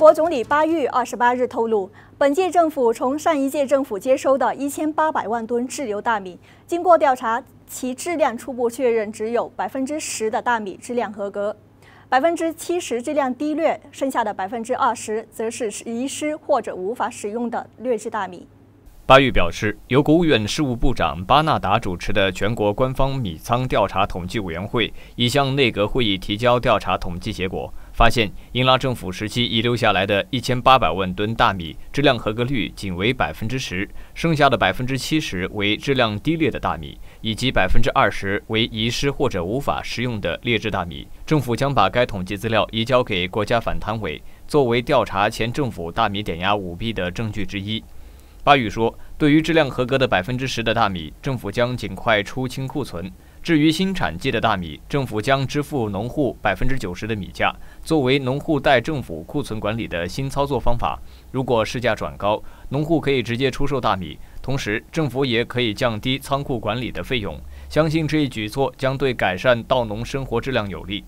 国总理巴育二十八日透露，本届政府从上一届政府接收的一千八百万吨滞留大米，经过调查，其质量初步确认只有百分之十的大米质量合格，百分之七十质量低劣，剩下的百分之二十则是遗失或者无法使用的劣质大米。巴育表示，由国务院事务部长巴纳达主持的全国官方米仓调查统计委员会已向内阁会议提交调查统计结果。发现英拉政府时期遗留下来的一千八百万吨大米质量合格率仅为百分之十，剩下的百分之七十为质量低劣的大米，以及百分之二十为遗失或者无法食用的劣质大米。政府将把该统计资料移交给国家反贪委，作为调查前政府大米点压舞弊的证据之一。巴宇说，对于质量合格的百分之十的大米，政府将尽快出清库存。至于新产季的大米，政府将支付农户百分之九十的米价，作为农户代政府库存管理的新操作方法。如果市价转高，农户可以直接出售大米，同时政府也可以降低仓库管理的费用。相信这一举措将对改善稻农生活质量有利。